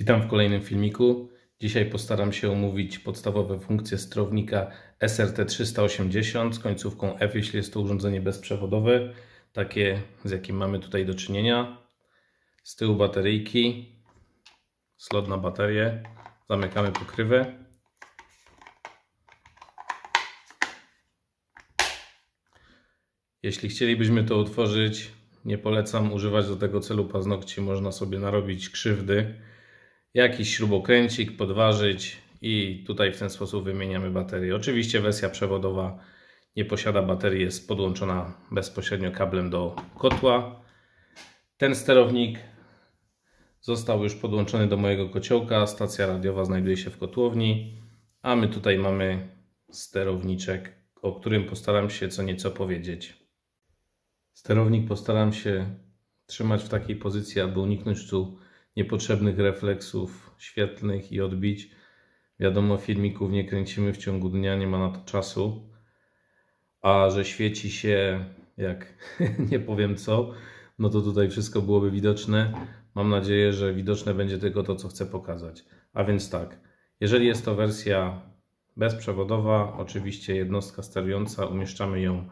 Witam w kolejnym filmiku. Dzisiaj postaram się omówić podstawowe funkcje sterownika SRT380 z końcówką F, jeśli jest to urządzenie bezprzewodowe, takie z jakim mamy tutaj do czynienia. Z tyłu bateryjki, slot na baterię, zamykamy pokrywę. Jeśli chcielibyśmy to utworzyć, nie polecam używać do tego celu paznokci, można sobie narobić krzywdy jakiś śrubokręcik podważyć i tutaj w ten sposób wymieniamy baterię. Oczywiście wersja przewodowa nie posiada baterii, jest podłączona bezpośrednio kablem do kotła. Ten sterownik został już podłączony do mojego kociołka, stacja radiowa znajduje się w kotłowni, a my tutaj mamy sterowniczek, o którym postaram się co nieco powiedzieć. Sterownik postaram się trzymać w takiej pozycji, aby uniknąć tu niepotrzebnych refleksów świetlnych i odbić. Wiadomo, filmików nie kręcimy w ciągu dnia, nie ma na to czasu. A że świeci się jak nie powiem co, no to tutaj wszystko byłoby widoczne. Mam nadzieję, że widoczne będzie tylko to, co chcę pokazać. A więc tak, jeżeli jest to wersja bezprzewodowa, oczywiście jednostka sterująca, umieszczamy ją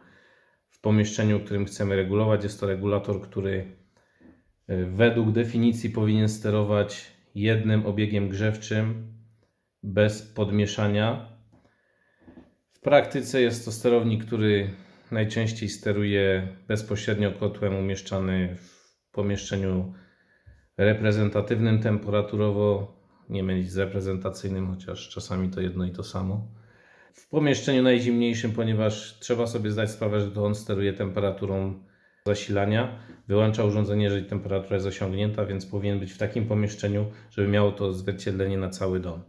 w pomieszczeniu, którym chcemy regulować. Jest to regulator, który według definicji powinien sterować jednym obiegiem grzewczym bez podmieszania. W praktyce jest to sterownik, który najczęściej steruje bezpośrednio kotłem umieszczany w pomieszczeniu reprezentatywnym temperaturowo, nie mylić z reprezentacyjnym, chociaż czasami to jedno i to samo. W pomieszczeniu najzimniejszym, ponieważ trzeba sobie zdać sprawę, że to on steruje temperaturą zasilania wyłącza urządzenie, jeżeli temperatura jest osiągnięta, więc powinien być w takim pomieszczeniu, żeby miało to odzwierciedlenie na cały dom.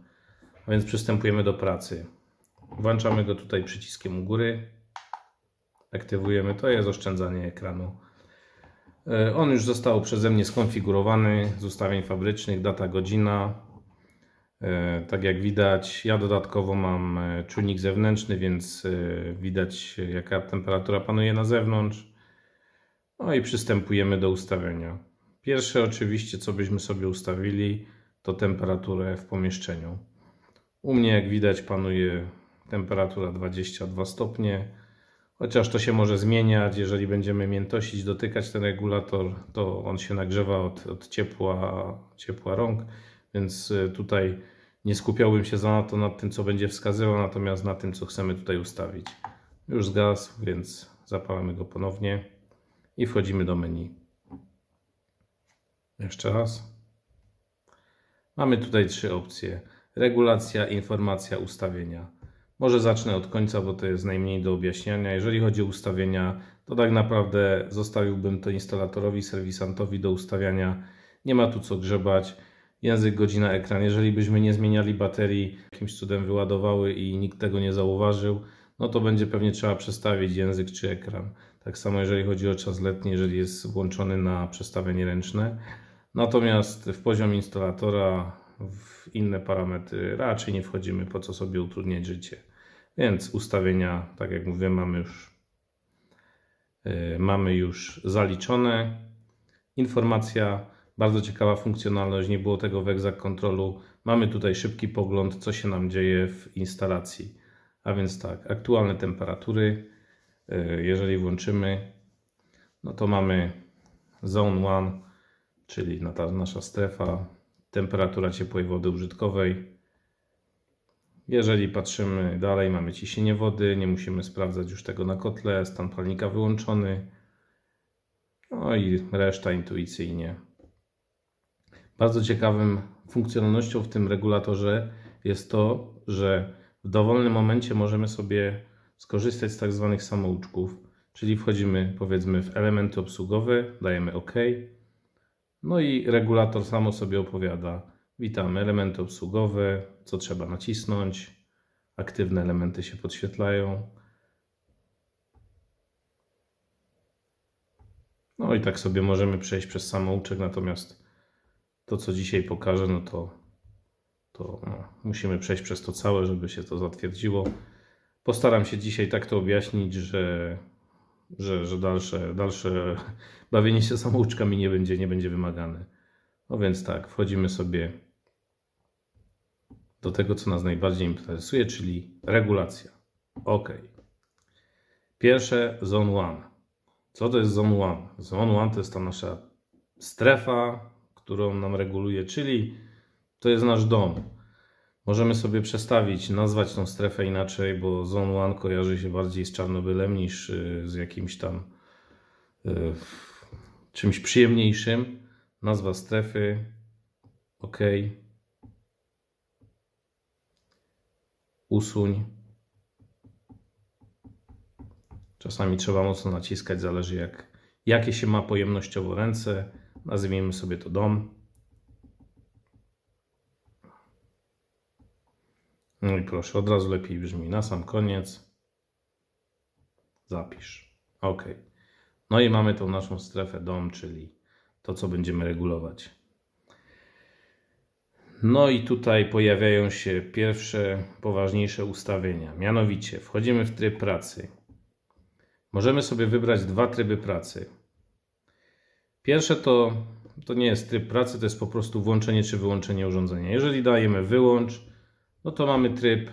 A więc przystępujemy do pracy. Włączamy go tutaj przyciskiem u góry. Aktywujemy, to jest oszczędzanie ekranu. E, on już został przeze mnie skonfigurowany z ustawień fabrycznych, data, godzina. E, tak jak widać, ja dodatkowo mam e, czujnik zewnętrzny, więc widać jaka temperatura panuje na zewnątrz. No i przystępujemy do ustawienia. Pierwsze oczywiście, co byśmy sobie ustawili, to temperaturę w pomieszczeniu. U mnie, jak widać, panuje temperatura 22 stopnie, chociaż to się może zmieniać. Jeżeli będziemy miętosić, dotykać ten regulator, to on się nagrzewa od, od ciepła, ciepła rąk, więc e, tutaj nie skupiałbym się za to nad tym, co będzie wskazywał, natomiast na tym, co chcemy tutaj ustawić. Już zgasł, więc zapalamy go ponownie i wchodzimy do menu. Jeszcze raz. Mamy tutaj trzy opcje. Regulacja, informacja, ustawienia. Może zacznę od końca, bo to jest najmniej do objaśniania. Jeżeli chodzi o ustawienia, to tak naprawdę zostawiłbym to instalatorowi, serwisantowi do ustawiania. Nie ma tu co grzebać. Język, godzina, ekran. Jeżeli byśmy nie zmieniali baterii, jakimś cudem wyładowały i nikt tego nie zauważył, no to będzie pewnie trzeba przestawić język czy ekran. Tak samo jeżeli chodzi o czas letni, jeżeli jest włączony na przestawienie ręczne. Natomiast w poziom instalatora, w inne parametry raczej nie wchodzimy, po co sobie utrudniać życie. Więc ustawienia, tak jak mówię, mamy już, yy, mamy już zaliczone. Informacja, bardzo ciekawa funkcjonalność, nie było tego w Exact kontrolu. Mamy tutaj szybki pogląd, co się nam dzieje w instalacji. A więc tak, aktualne temperatury, E, jeżeli włączymy, no to mamy zone 1, czyli nasza strefa, temperatura ciepłej wody użytkowej. Jeżeli patrzymy dalej, mamy ciśnienie wody, nie musimy sprawdzać już tego na kotle, stan palnika wyłączony. No i reszta intuicyjnie. Bardzo ciekawym funkcjonalnością w tym regulatorze jest to, że w dowolnym momencie możemy sobie skorzystać z tak zwanych samouczków, czyli wchodzimy powiedzmy w elementy obsługowe, dajemy OK. No i regulator samo sobie opowiada, witamy, elementy obsługowe, co trzeba nacisnąć, aktywne elementy się podświetlają. No i tak sobie możemy przejść przez samouczek, natomiast to, co dzisiaj pokażę, no to, to no, musimy przejść przez to całe, żeby się to zatwierdziło. Postaram się dzisiaj tak to objaśnić, że, że, że dalsze, dalsze bawienie się samouczkami nie będzie, nie będzie wymagane. No więc tak, wchodzimy sobie do tego, co nas najbardziej interesuje, czyli regulacja. OK. Pierwsze, zone 1. Co to jest zone 1? Zone 1 to jest ta nasza strefa, którą nam reguluje, czyli to jest nasz dom. Możemy sobie przestawić, nazwać tą strefę inaczej, bo Zone 1 kojarzy się bardziej z Czarnobylem niż y, z jakimś tam y, czymś przyjemniejszym. Nazwa strefy, OK. Usuń. Czasami trzeba mocno naciskać, zależy jak, jakie się ma pojemnościowo ręce. Nazwijmy sobie to dom. No i proszę, od razu lepiej brzmi. Na sam koniec zapisz. OK. No i mamy tą naszą strefę dom, czyli to, co będziemy regulować. No i tutaj pojawiają się pierwsze poważniejsze ustawienia. Mianowicie wchodzimy w tryb pracy. Możemy sobie wybrać dwa tryby pracy. Pierwsze to, to nie jest tryb pracy, to jest po prostu włączenie czy wyłączenie urządzenia. Jeżeli dajemy wyłącz, no to mamy tryb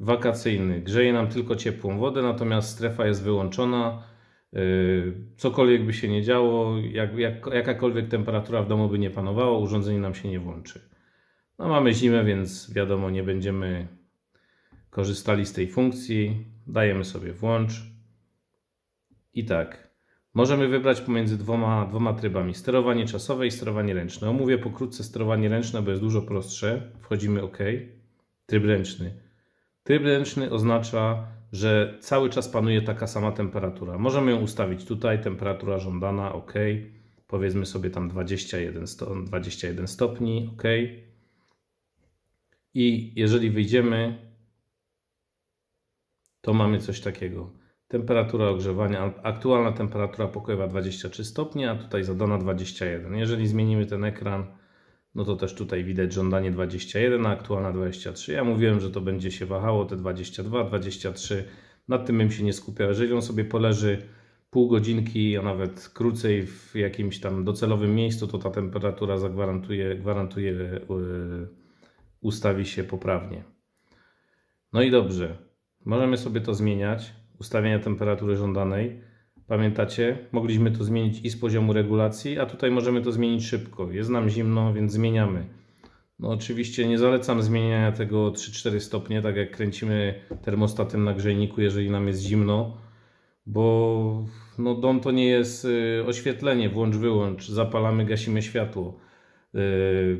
wakacyjny. Grzeje nam tylko ciepłą wodę, natomiast strefa jest wyłączona. Yy, cokolwiek by się nie działo, jak, jak, jakakolwiek temperatura w domu by nie panowała, urządzenie nam się nie włączy. No mamy zimę, więc wiadomo, nie będziemy korzystali z tej funkcji. Dajemy sobie włącz. I tak, możemy wybrać pomiędzy dwoma, dwoma trybami. Sterowanie czasowe i sterowanie ręczne. Omówię pokrótce sterowanie ręczne, bo jest dużo prostsze. Wchodzimy OK. Tryb ręczny. Tryb ręczny oznacza, że cały czas panuje taka sama temperatura. Możemy ją ustawić tutaj, temperatura żądana, ok. Powiedzmy sobie tam 21, 21 stopni, ok. I jeżeli wyjdziemy, to mamy coś takiego. Temperatura ogrzewania, aktualna temperatura pokojowa 23 stopnie, a tutaj zadana 21. Jeżeli zmienimy ten ekran, no to też tutaj widać żądanie 21, a aktualna 23. Ja mówiłem, że to będzie się wahało, te 22, 23. Nad tym bym się nie skupiał. Jeżeli on sobie poleży pół godzinki, a nawet krócej w jakimś tam docelowym miejscu, to ta temperatura zagwarantuje, gwarantuje, y, ustawi się poprawnie. No i dobrze, możemy sobie to zmieniać, ustawienia temperatury żądanej. Pamiętacie? Mogliśmy to zmienić i z poziomu regulacji, a tutaj możemy to zmienić szybko. Jest nam zimno, więc zmieniamy. No oczywiście nie zalecam zmieniania tego 3-4 stopnie, tak jak kręcimy termostatem na grzejniku, jeżeli nam jest zimno, bo no dom to nie jest y, oświetlenie, włącz, wyłącz, zapalamy, gasimy światło. Y,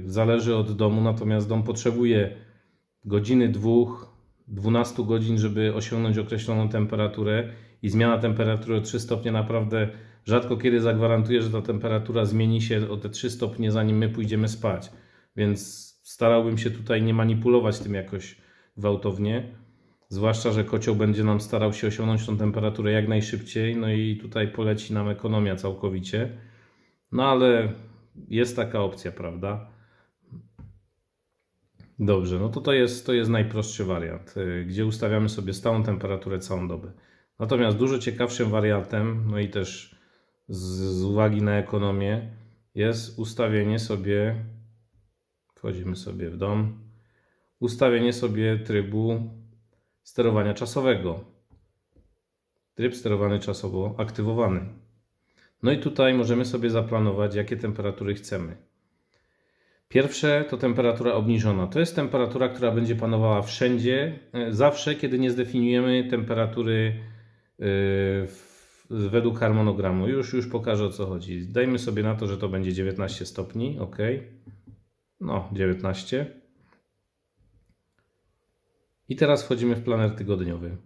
zależy od domu, natomiast dom potrzebuje godziny, dwóch, 12 godzin, żeby osiągnąć określoną temperaturę i zmiana temperatury o 3 stopnie naprawdę rzadko kiedy zagwarantuje, że ta temperatura zmieni się o te 3 stopnie, zanim my pójdziemy spać. Więc starałbym się tutaj nie manipulować tym jakoś gwałtownie. Zwłaszcza, że kocioł będzie nam starał się osiągnąć tą temperaturę jak najszybciej, no i tutaj poleci nam ekonomia całkowicie. No ale jest taka opcja, prawda? Dobrze, no to to jest, to jest najprostszy wariant, y, gdzie ustawiamy sobie stałą temperaturę całą dobę. Natomiast dużo ciekawszym wariantem, no i też z, z uwagi na ekonomię, jest ustawienie sobie, wchodzimy sobie w dom, ustawienie sobie trybu sterowania czasowego. Tryb sterowany czasowo aktywowany. No i tutaj możemy sobie zaplanować, jakie temperatury chcemy. Pierwsze to temperatura obniżona. To jest temperatura, która będzie panowała wszędzie, e, zawsze, kiedy nie zdefiniujemy temperatury Y, według harmonogramu. Już, już pokażę o co chodzi. Dajmy sobie na to, że to będzie 19 stopni, ok. No, 19. I teraz wchodzimy w planer tygodniowy.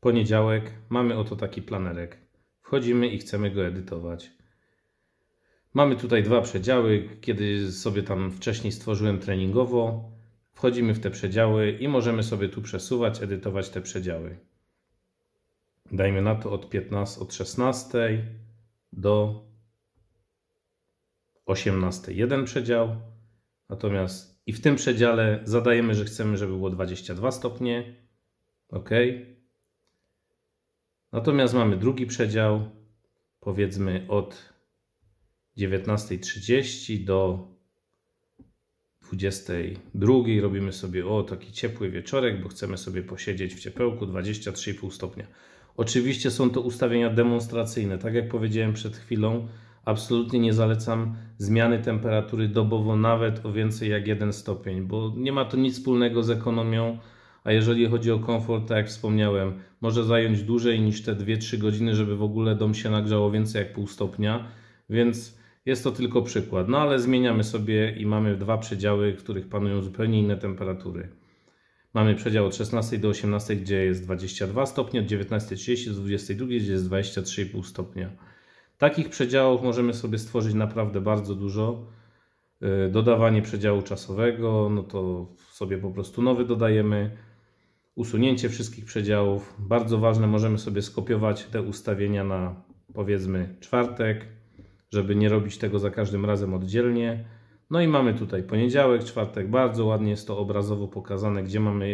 Poniedziałek, mamy oto taki planerek. Wchodzimy i chcemy go edytować. Mamy tutaj dwa przedziały, kiedy sobie tam wcześniej stworzyłem treningowo. Wchodzimy w te przedziały i możemy sobie tu przesuwać, edytować te przedziały dajmy na to od 15, od 16 do 18 jeden przedział, natomiast i w tym przedziale zadajemy, że chcemy, żeby było 22 stopnie, ok. Natomiast mamy drugi przedział, powiedzmy od 19.30 do 22 robimy sobie o taki ciepły wieczorek, bo chcemy sobie posiedzieć w ciepełku 23,5 stopnia. Oczywiście są to ustawienia demonstracyjne. Tak jak powiedziałem przed chwilą, absolutnie nie zalecam zmiany temperatury dobowo nawet o więcej jak 1 stopień, bo nie ma to nic wspólnego z ekonomią, a jeżeli chodzi o komfort, tak jak wspomniałem, może zająć dłużej niż te 2-3 godziny, żeby w ogóle dom się nagrzało więcej jak pół stopnia, więc jest to tylko przykład. No ale zmieniamy sobie i mamy dwa przedziały, w których panują zupełnie inne temperatury. Mamy przedział od 16 do 18, gdzie jest 22 stopnie, od 19.30 do 22, gdzie jest 23,5 stopnia. Takich przedziałów możemy sobie stworzyć naprawdę bardzo dużo. Y, dodawanie przedziału czasowego, no to sobie po prostu nowy dodajemy. Usunięcie wszystkich przedziałów. Bardzo ważne, możemy sobie skopiować te ustawienia na powiedzmy czwartek, żeby nie robić tego za każdym razem oddzielnie no i mamy tutaj poniedziałek, czwartek, bardzo ładnie jest to obrazowo pokazane, gdzie mamy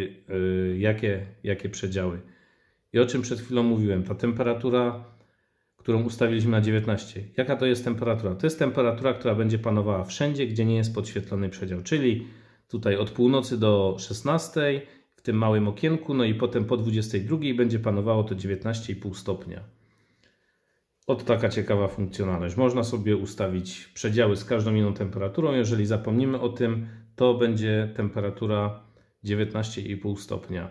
y, jakie, jakie przedziały. I o czym przed chwilą mówiłem, ta temperatura, którą ustawiliśmy na 19. Jaka to jest temperatura? To jest temperatura, która będzie panowała wszędzie, gdzie nie jest podświetlony przedział, czyli tutaj od północy do 16 w tym małym okienku, no i potem po 22 będzie panowało to 19,5 stopnia. Od taka ciekawa funkcjonalność. Można sobie ustawić przedziały z każdą inną temperaturą. Jeżeli zapomnimy o tym, to będzie temperatura 19,5 stopnia.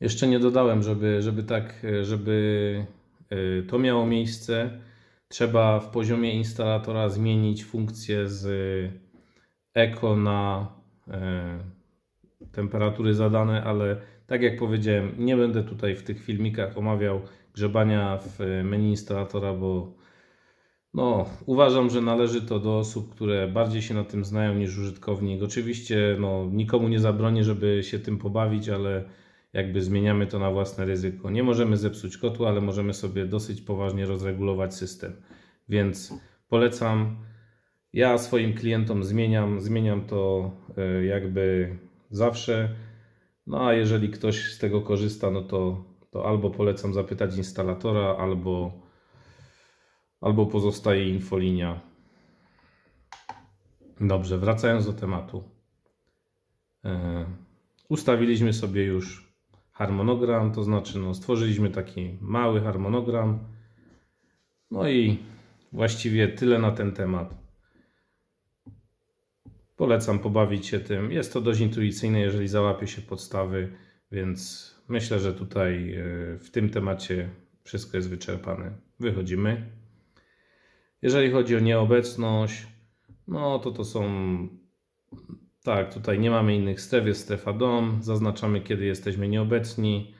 Jeszcze nie dodałem, żeby, żeby tak, żeby e, to miało miejsce. Trzeba w poziomie instalatora zmienić funkcję z e, eko na e, temperatury zadane, ale tak jak powiedziałem, nie będę tutaj w tych filmikach omawiał grzebania w e, menu instalatora, bo no, uważam, że należy to do osób, które bardziej się na tym znają niż użytkownik. Oczywiście no, nikomu nie zabronię, żeby się tym pobawić, ale jakby zmieniamy to na własne ryzyko. Nie możemy zepsuć kotła, ale możemy sobie dosyć poważnie rozregulować system. Więc polecam. Ja swoim klientom zmieniam, zmieniam to e, jakby zawsze. No a jeżeli ktoś z tego korzysta, no to to albo polecam zapytać instalatora, albo, albo pozostaje infolinia. Dobrze, wracając do tematu. E, ustawiliśmy sobie już harmonogram, to znaczy no, stworzyliśmy taki mały harmonogram. No i właściwie tyle na ten temat. Polecam pobawić się tym. Jest to dość intuicyjne, jeżeli załapie się podstawy, więc Myślę, że tutaj e, w tym temacie wszystko jest wyczerpane. Wychodzimy. Jeżeli chodzi o nieobecność, no to to są. Tak, tutaj nie mamy innych stref, jest strefa dom. Zaznaczamy, kiedy jesteśmy nieobecni.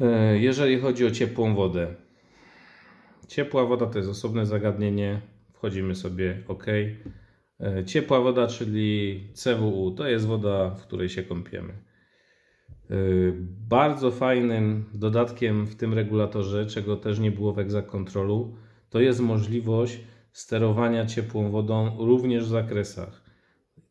E, jeżeli chodzi o ciepłą wodę, ciepła woda to jest osobne zagadnienie. Wchodzimy sobie OK. E, ciepła woda, czyli CWU, to jest woda, w której się kąpiemy. Y, bardzo fajnym dodatkiem w tym regulatorze, czego też nie było w kontrolu, to jest możliwość sterowania ciepłą wodą również w zakresach.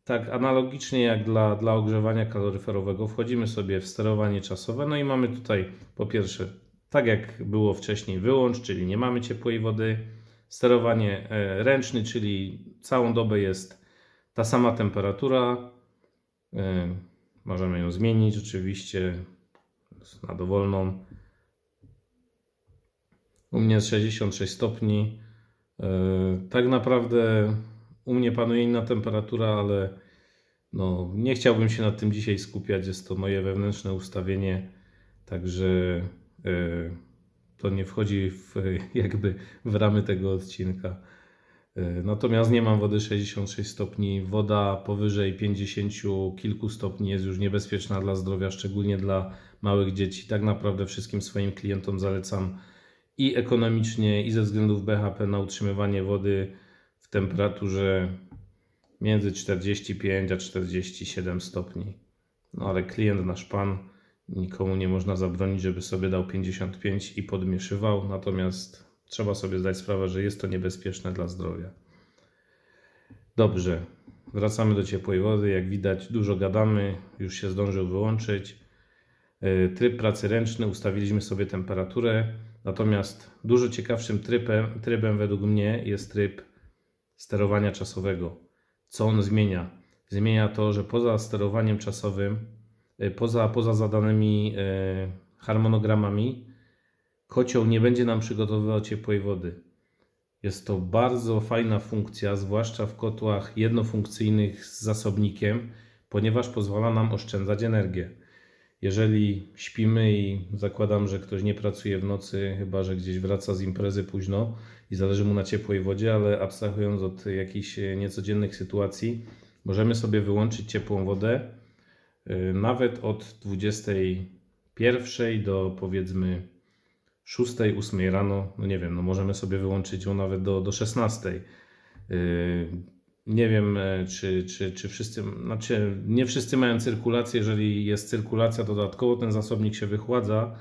Tak analogicznie jak dla, dla ogrzewania kaloryferowego wchodzimy sobie w sterowanie czasowe, no i mamy tutaj po pierwsze, tak jak było wcześniej, wyłącz, czyli nie mamy ciepłej wody, sterowanie e, ręczny, czyli całą dobę jest ta sama temperatura, e, Możemy ją zmienić oczywiście na dowolną. U mnie jest 66 stopni. E, tak naprawdę u mnie panuje inna temperatura, ale no, nie chciałbym się nad tym dzisiaj skupiać. Jest to moje wewnętrzne ustawienie, także e, to nie wchodzi w, jakby w ramy tego odcinka. E, natomiast nie mam wody 66 stopni. Woda powyżej 50 kilku stopni jest już niebezpieczna dla zdrowia, szczególnie dla małych dzieci. Tak naprawdę wszystkim swoim klientom zalecam i ekonomicznie, i ze względów BHP na utrzymywanie wody w temperaturze między 45 a 47 stopni. No ale klient nasz pan, nikomu nie można zabronić, żeby sobie dał 55 i podmieszywał, natomiast Trzeba sobie zdać sprawę, że jest to niebezpieczne dla zdrowia. Dobrze, wracamy do ciepłej wody. Jak widać, dużo gadamy, już się zdążył wyłączyć. E, tryb pracy ręczny, ustawiliśmy sobie temperaturę. Natomiast dużo ciekawszym trybem, trybem według mnie jest tryb sterowania czasowego. Co on zmienia? Zmienia to, że poza sterowaniem czasowym, e, poza, poza zadanymi e, harmonogramami, kocioł nie będzie nam przygotowywał ciepłej wody. Jest to bardzo fajna funkcja, zwłaszcza w kotłach jednofunkcyjnych z zasobnikiem, ponieważ pozwala nam oszczędzać energię. Jeżeli śpimy i zakładam, że ktoś nie pracuje w nocy, chyba że gdzieś wraca z imprezy późno i zależy mu na ciepłej wodzie, ale abstrahując od jakichś niecodziennych sytuacji, możemy sobie wyłączyć ciepłą wodę y, nawet od 21 do powiedzmy 6, 8 rano, no nie wiem, no możemy sobie wyłączyć ją nawet do, do 16. Yy, nie wiem, e, czy, czy, czy wszyscy, znaczy nie wszyscy mają cyrkulację, jeżeli jest cyrkulacja dodatkowo, ten zasobnik się wychładza.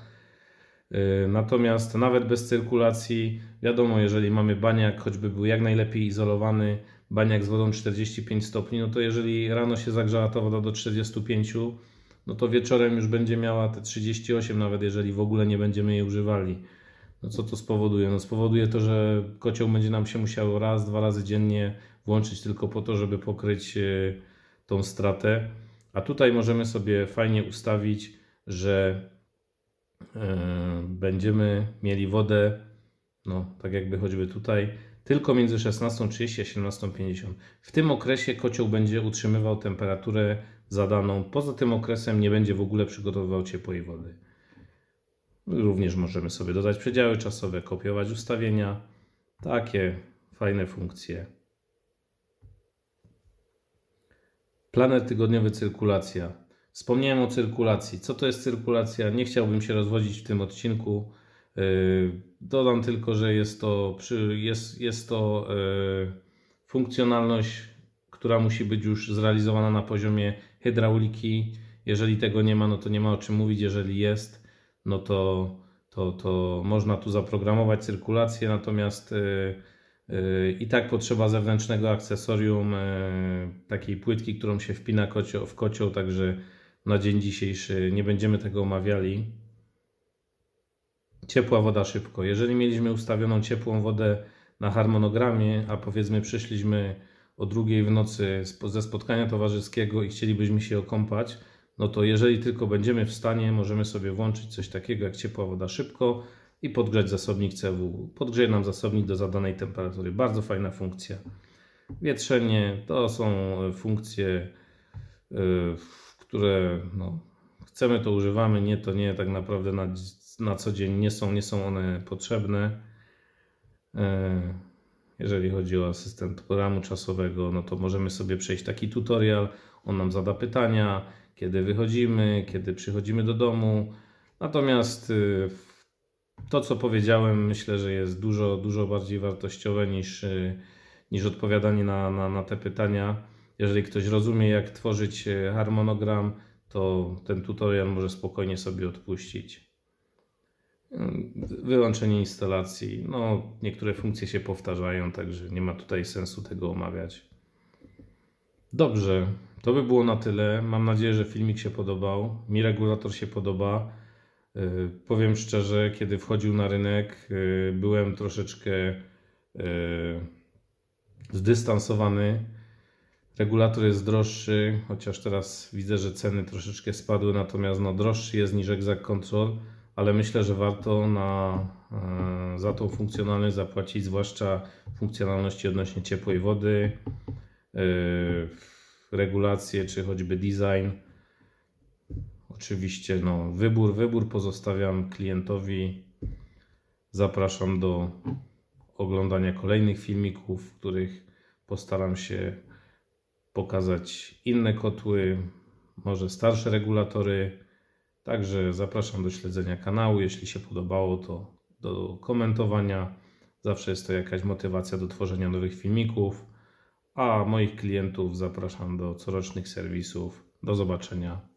Yy, natomiast nawet bez cyrkulacji, wiadomo, jeżeli mamy baniak, choćby był jak najlepiej izolowany, baniak z wodą 45 stopni, no to jeżeli rano się zagrzała ta woda do 45, no to wieczorem już będzie miała te 38, nawet jeżeli w ogóle nie będziemy jej używali. No co to spowoduje? No spowoduje to, że kocioł będzie nam się musiał raz, dwa razy dziennie włączyć tylko po to, żeby pokryć e, tą stratę. A tutaj możemy sobie fajnie ustawić, że e, będziemy mieli wodę, no tak jakby choćby tutaj, tylko między 16.30 a 17.50. W tym okresie kocioł będzie utrzymywał temperaturę zadaną. Poza tym okresem nie będzie w ogóle przygotowywał ciepłej wody. Również możemy sobie dodać przedziały czasowe, kopiować ustawienia. Takie fajne funkcje. Planer tygodniowy cyrkulacja. Wspomniałem o cyrkulacji. Co to jest cyrkulacja? Nie chciałbym się rozwodzić w tym odcinku. Yy, dodam tylko, że jest to, jest, jest to yy, funkcjonalność, która musi być już zrealizowana na poziomie hydrauliki. Jeżeli tego nie ma, no to nie ma o czym mówić. Jeżeli jest, no to, to, to można tu zaprogramować cyrkulację, natomiast yy, yy, i tak potrzeba zewnętrznego akcesorium, yy, takiej płytki, którą się wpina kocio, w kocioł, także na dzień dzisiejszy nie będziemy tego omawiali. Ciepła woda szybko. Jeżeli mieliśmy ustawioną ciepłą wodę na harmonogramie, a powiedzmy przyszliśmy o drugiej w nocy ze spotkania towarzyskiego i chcielibyśmy się okąpać, no to jeżeli tylko będziemy w stanie, możemy sobie włączyć coś takiego jak ciepła woda szybko i podgrzać zasobnik CW. Podgrzeje nam zasobnik do zadanej temperatury. Bardzo fajna funkcja. Wietrzenie to są e, funkcje, e, które no, chcemy to używamy, nie to nie, tak naprawdę na, na co dzień nie są, nie są one potrzebne. E, jeżeli chodzi o asystent programu czasowego, no to możemy sobie przejść taki tutorial, on nam zada pytania, kiedy wychodzimy, kiedy przychodzimy do domu. Natomiast y, to, co powiedziałem, myślę, że jest dużo, dużo bardziej wartościowe niż, y, niż odpowiadanie na, na, na te pytania. Jeżeli ktoś rozumie, jak tworzyć y, harmonogram, to ten tutorial może spokojnie sobie odpuścić wyłączenie instalacji. No, niektóre funkcje się powtarzają, także nie ma tutaj sensu tego omawiać. Dobrze, to by było na tyle. Mam nadzieję, że filmik się podobał. Mi regulator się podoba. Y, powiem szczerze, kiedy wchodził na rynek, y, byłem troszeczkę y, zdystansowany. Regulator jest droższy, chociaż teraz widzę, że ceny troszeczkę spadły, natomiast no, droższy jest niż Exact Control ale myślę, że warto na, e, za tą funkcjonalność zapłacić, zwłaszcza funkcjonalności odnośnie ciepłej wody, e, regulacje czy choćby design. Oczywiście no, wybór, wybór pozostawiam klientowi. Zapraszam do oglądania kolejnych filmików, w których postaram się pokazać inne kotły, może starsze regulatory, Także zapraszam do śledzenia kanału. Jeśli się podobało, to do komentowania. Zawsze jest to jakaś motywacja do tworzenia nowych filmików. A moich klientów zapraszam do corocznych serwisów. Do zobaczenia.